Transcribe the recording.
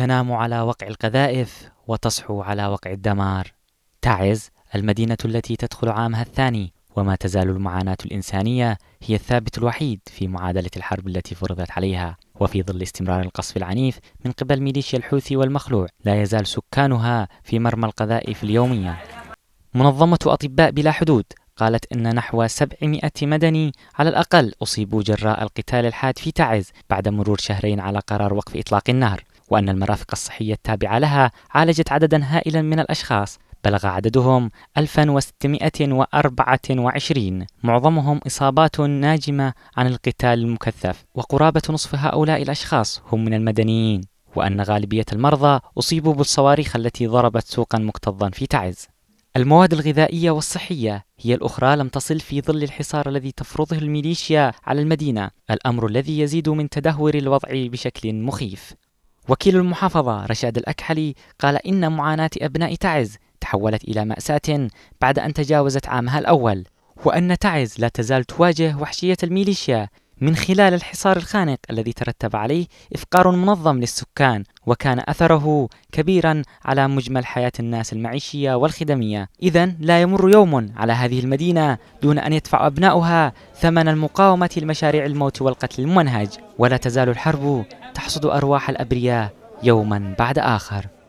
تنام على وقع القذائف وتصحو على وقع الدمار تعز المدينة التي تدخل عامها الثاني وما تزال المعاناة الإنسانية هي الثابت الوحيد في معادلة الحرب التي فرضت عليها وفي ظل استمرار القصف العنيف من قبل ميليشيا الحوثي والمخلوع لا يزال سكانها في مرمى القذائف اليومية منظمة أطباء بلا حدود قالت أن نحو 700 مدني على الأقل أصيبوا جراء القتال الحاد في تعز بعد مرور شهرين على قرار وقف إطلاق النار وأن المرافق الصحية التابعة لها عالجت عددا هائلا من الأشخاص بلغ عددهم 1624 معظمهم إصابات ناجمة عن القتال المكثف وقرابة نصف هؤلاء الأشخاص هم من المدنيين وأن غالبية المرضى أصيبوا بالصواريخ التي ضربت سوقا مكتظا في تعز المواد الغذائية والصحية هي الأخرى لم تصل في ظل الحصار الذي تفرضه الميليشيا على المدينة، الأمر الذي يزيد من تدهور الوضع بشكل مخيف. وكيل المحافظة رشاد الأكحلي قال إن معاناة أبناء تعز تحولت إلى مأساة بعد أن تجاوزت عامها الأول وأن تعز لا تزال تواجه وحشية الميليشيا من خلال الحصار الخانق الذي ترتب عليه إفقار منظم للسكان وكان أثره كبيرا على مجمل حياة الناس المعيشية والخدمية إذا لا يمر يوم على هذه المدينة دون أن يدفع أبناؤها ثمن المقاومة لمشاريع الموت والقتل الممنهج ولا تزال الحرب تحصد أرواح الأبرياء يوما بعد آخر